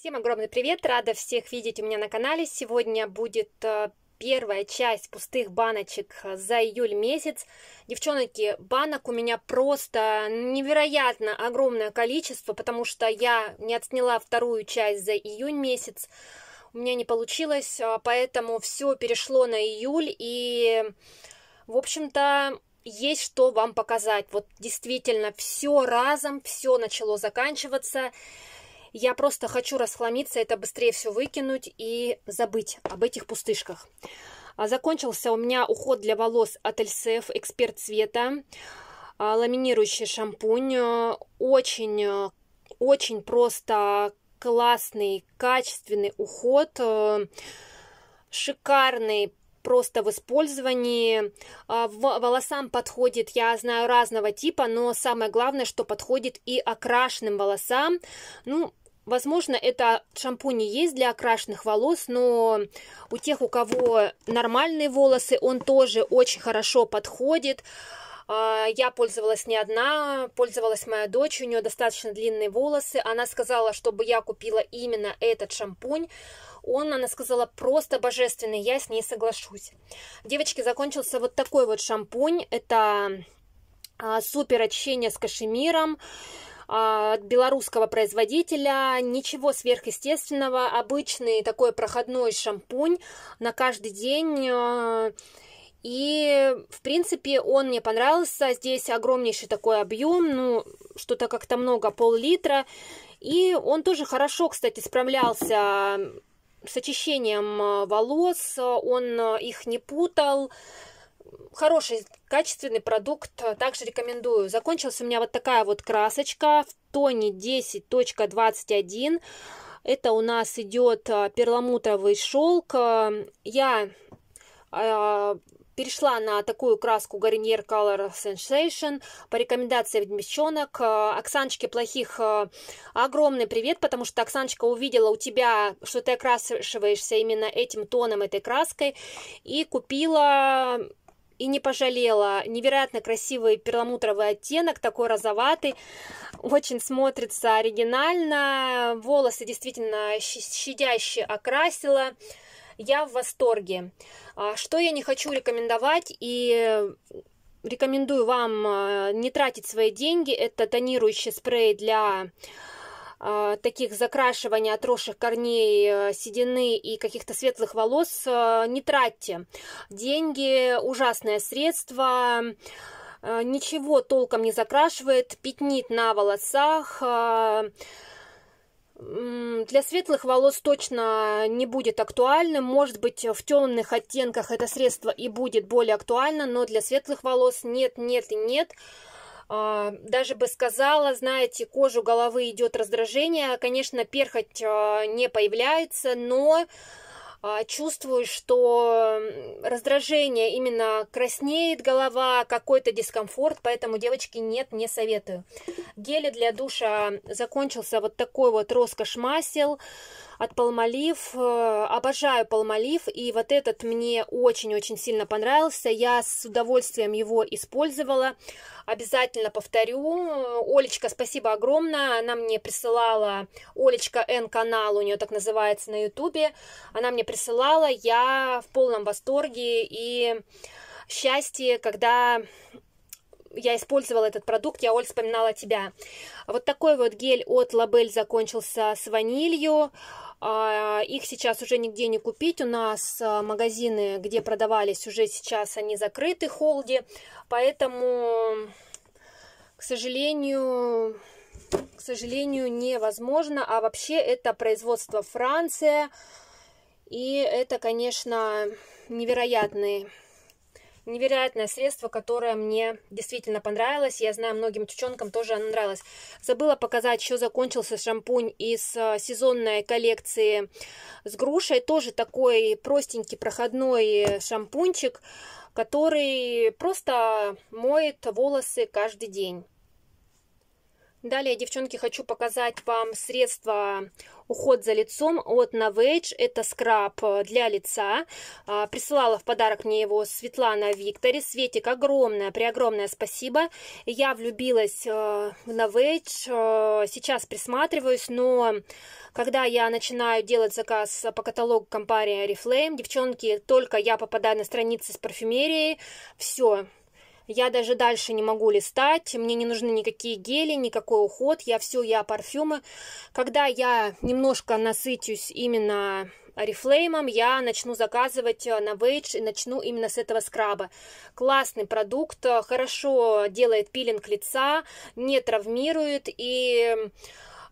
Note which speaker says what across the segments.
Speaker 1: Всем огромный привет, рада всех видеть у меня на канале. Сегодня будет э, первая часть пустых баночек э, за июль месяц. Девчонки, банок у меня просто невероятно огромное количество, потому что я не отсняла вторую часть за июнь месяц. У меня не получилось, э, поэтому все перешло на июль и, в общем-то, есть что вам показать. Вот действительно все разом, все начало заканчиваться. Я просто хочу расхламиться, это быстрее все выкинуть и забыть об этих пустышках. А, закончился у меня уход для волос от LCF Эксперт Цвета, а, ламинирующий шампунь. Э, очень, э, очень просто классный, качественный уход, э, шикарный просто в использовании. А, волосам подходит, я знаю, разного типа, но самое главное, что подходит и окрашенным волосам. Ну, Возможно, это шампунь есть для окрашенных волос, но у тех, у кого нормальные волосы, он тоже очень хорошо подходит. А, я пользовалась не одна, пользовалась моя дочь, у нее достаточно длинные волосы. Она сказала, чтобы я купила именно этот шампунь. Он, она сказала, просто божественный, я с ней соглашусь. Девочки, закончился вот такой вот шампунь. Это а, супер очищение с кашемиром. А, от белорусского производителя, ничего сверхъестественного, обычный такой проходной шампунь на каждый день. А, и, в принципе, он мне понравился. Здесь огромнейший такой объем, ну, что-то как-то много, пол-литра. И он тоже хорошо, кстати, справлялся с очищением а, волос, он их не путал хороший, качественный продукт э, также рекомендую. Закончилась у меня вот такая вот красочка в тоне 10.21. Это у нас идет э, перламутровый шелк. Э, я э, перешла на такую краску Garnier Color Sensation по рекомендации девчонок. Оксаночке плохих огромный привет, потому что Оксаночка увидела у тебя, что ты окрашиваешься именно этим тоном, этой краской, и купила и не пожалела. Невероятно красивый перламутровый оттенок, такой розоватый, очень смотрится оригинально. Волосы действительно щадяще окрасила. Я в восторге. А что я не хочу рекомендовать и рекомендую вам э, не тратить свои деньги, это тонирующий спрей для а, таких закрашиваний, отросших корней, э, седины и каких-то светлых волос э, не тратьте. Деньги – ужасное средство, э, ничего толком не закрашивает, пятнит на волосах, для светлых волос точно не будет актуальным. Может быть, в темных оттенках это средство и будет более актуально, но для светлых волос нет, нет и нет. А, даже бы сказала, знаете, кожу головы идет раздражение, конечно, перхоть а, не появляется, но а, чувствую, что раздражение именно краснеет голова, какой-то дискомфорт, поэтому, девочки, нет, не советую. Гели для душа закончился вот такой вот роскошь масел от Палмалив. Э, обожаю Палмалив, и вот этот мне очень-очень сильно понравился. Я с удовольствием его использовала. Обязательно повторю. Олечка, спасибо огромное. Она мне присылала, Олечка Н-канал, у нее так называется на ютубе. Она мне присылала, я в полном восторге и счастье, когда я использовала этот продукт, я, Оль, вспоминала тебя. Вот такой вот гель от Лабель закончился с ванилью. А, их сейчас уже нигде не купить. У нас а, магазины, где продавались, уже сейчас они закрыты, холди. Поэтому, к сожалению, к сожалению, невозможно. А вообще это производство Франция. И это, конечно, невероятный невероятное средство, которое мне действительно понравилось. Я знаю, многим девчонкам тоже оно нравилось. Забыла показать, еще закончился шампунь из э, сезонной коллекции с грушей. Тоже такой простенький проходной шампунчик, который просто моет волосы каждый день. Далее, девчонки, хочу показать вам средство уход за лицом от Novage. Это скраб для лица. А, присылала в подарок мне его Светлана Виктори. Светик, огромное, преогромное спасибо. Я влюбилась э, в Novage. Э, сейчас присматриваюсь, но когда я начинаю делать заказ по каталогу компании Reflame, девчонки, только я попадаю на страницы с парфюмерией, все, я даже дальше не могу листать, мне не нужны никакие гели, никакой уход, я все, я парфюмы. Когда я немножко насытюсь именно Арифлеймом я начну заказывать э, на Вейдж и начну именно с этого скраба. Классный продукт, э, хорошо делает пилинг лица, не травмирует и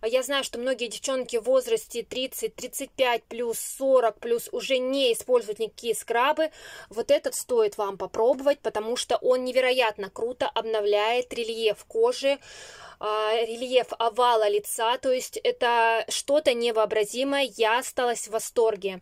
Speaker 1: а я знаю, что многие девчонки в возрасте 30, 35 плюс, 40 плюс уже не используют никакие скрабы. Вот этот стоит вам попробовать, потому что он невероятно круто обновляет рельеф кожи, а, рельеф овала лица. То есть это что-то невообразимое. Я осталась в восторге.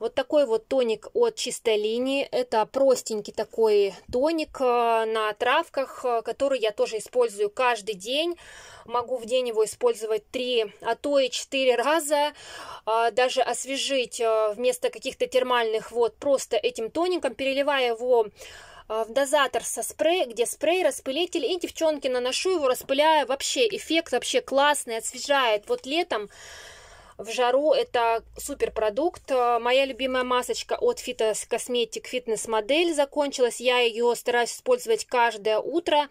Speaker 1: Вот такой вот тоник от чистой линии. Это простенький такой тоник э, на травках, э, который я тоже использую каждый день. Могу в день его использовать 3, а то и 4 раза. Э, даже освежить вместо каких-то термальных вод просто этим тоником, переливая его в дозатор со спрей, где спрей, распылитель, и, девчонки, наношу его, распыляя, вообще эффект вообще классный, освежает. Вот летом в жару это суперпродукт. Э, моя любимая масочка от Fitos Cosmetic Fitness модель закончилась. Я ее стараюсь использовать каждое утро.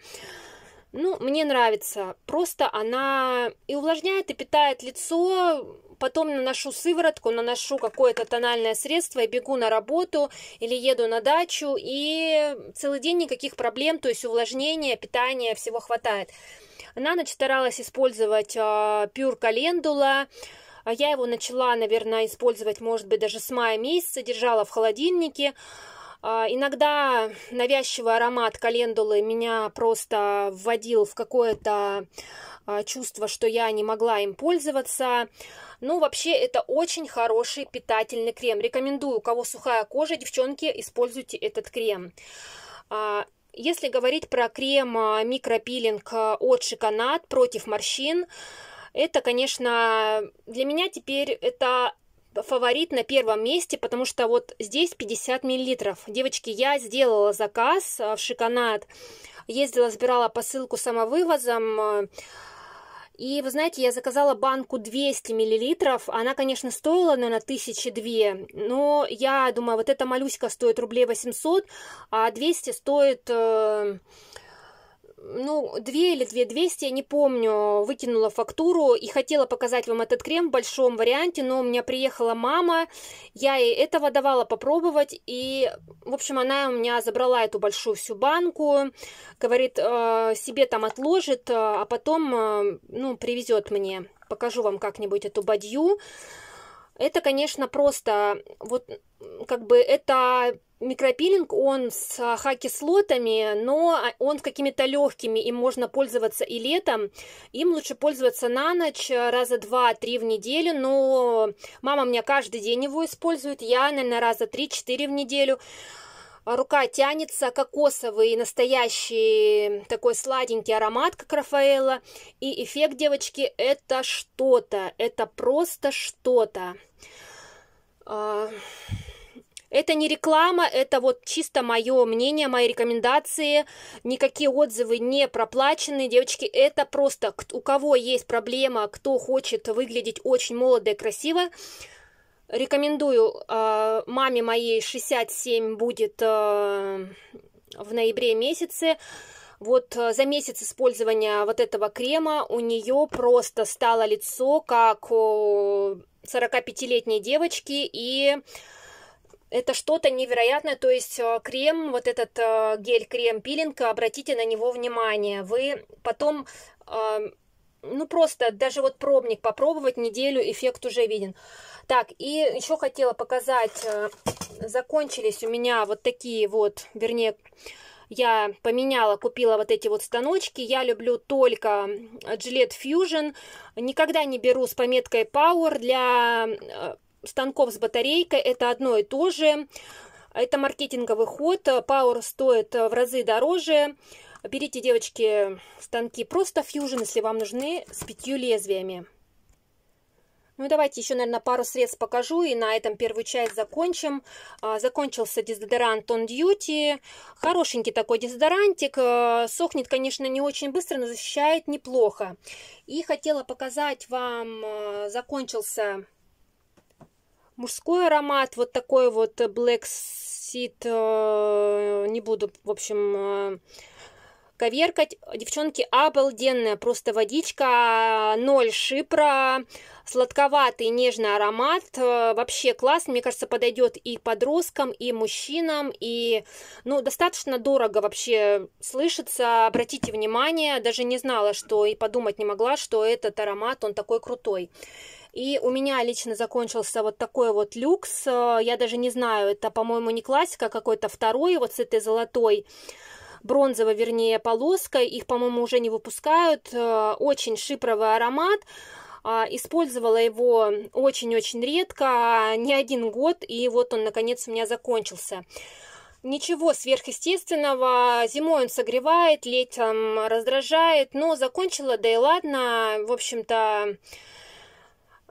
Speaker 1: Ну, мне нравится. Просто она и увлажняет, и питает лицо. Потом наношу сыворотку, наношу какое-то тональное средство и бегу на работу или еду на дачу. И целый день никаких проблем, то есть увлажнения, питания, всего хватает. На ночь старалась использовать э, пюр календула. А я его начала, наверное, использовать, может быть, даже с мая месяца, держала в холодильнике. А, иногда навязчивый аромат календулы меня просто вводил в какое-то а, чувство, что я не могла им пользоваться. Ну, вообще, это очень хороший питательный крем. Рекомендую, у кого сухая кожа, девчонки, используйте этот крем. А, если говорить про крем микропилинг от Шиконат против морщин, это, конечно, для меня теперь это фаворит на первом месте, потому что вот здесь 50 миллилитров. Девочки, я сделала заказ а, в Шиканат, ездила, забирала посылку самовывозом, э, и вы знаете, я заказала банку 200 миллилитров. Она, конечно, стоила, наверное, тысячи две. Но я думаю, вот эта малюська стоит рублей 800, а 200 стоит... Э, ну, 2 или 2 200, я не помню, выкинула фактуру и хотела показать вам этот крем в большом варианте, но у меня приехала мама, я ей этого давала попробовать, и, в общем, она у меня забрала эту большую всю банку, говорит, «Э, себе там отложит, э, а потом, э, ну, привезет мне. Покажу вам как-нибудь эту бадью. Это, конечно, просто, вот, как бы, это микропилинг, он с а, хакислотами, но а, он с какими-то легкими, им можно пользоваться и летом. Им лучше пользоваться на ночь, а, раза два-три в неделю, но мама у меня каждый день его использует, я, наверное, раза три-четыре в неделю рука тянется, кокосовый настоящий такой сладенький аромат, как Рафаэла. И эффект, девочки, это что-то, это просто что-то. Это не реклама, это вот чисто мое мнение, мои рекомендации. Никакие отзывы не проплачены. Девочки, это просто у кого есть проблема, кто хочет выглядеть очень молодо и красиво, рекомендую э, маме моей 67 будет э, в ноябре месяце. Вот а, за месяц использования вот этого крема у нее просто стало лицо как 45-летней девочки и это что-то невероятное, то есть э, крем, вот этот э, гель-крем пилинг, обратите на него внимание. Вы потом эм, ну просто даже вот пробник попробовать неделю эффект уже виден так и еще хотела показать э, закончились у меня вот такие вот вернее я поменяла, купила вот эти вот станочки. Я люблю только Gillette Fusion. Никогда не беру с пометкой Power для станков с батарейкой, это одно и то же. Это маркетинговый ход, э, Power стоит э, в разы дороже. Берите, девочки, станки просто Fusion, если вам нужны, с пятью лезвиями. Ну и давайте еще, наверное, пару средств покажу, и на этом первую часть закончим. А, закончился дезодорант On Duty. Хорошенький такой дезодорантик. Э, сохнет, конечно, не очень быстро, но защищает неплохо. И хотела показать вам, закончился мужской аромат, вот такой вот э, Black Seed, э, не буду, в общем, э, коверкать. Девчонки, обалденная просто водичка, ноль шипра, сладковатый нежный аромат, вообще класс, мне кажется, подойдет и подросткам, и мужчинам, и, ну, достаточно дорого вообще слышится, обратите внимание, даже не знала, что и подумать не могла, что этот аромат, он такой крутой. И у меня лично закончился вот такой вот люкс. Э, я даже не знаю, это, по-моему, не классика, а какой-то второй, вот с этой золотой бронзовой, вернее, полоской. Их, по-моему, уже не выпускают. Э, очень шипровый аромат. А, использовала его очень-очень редко, а, не один год, и вот он, наконец, у меня закончился. Ничего сверхъестественного, зимой он согревает, летом раздражает, но закончила, да и ладно, в общем-то,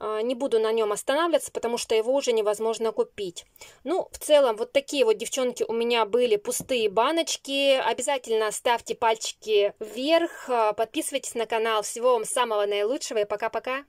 Speaker 1: а, не буду на нем останавливаться, потому что его уже невозможно купить. Ну, в целом, вот такие вот, девчонки, у меня были пустые баночки. Обязательно ставьте пальчики вверх, а, подписывайтесь на канал. Всего вам самого наилучшего и пока-пока!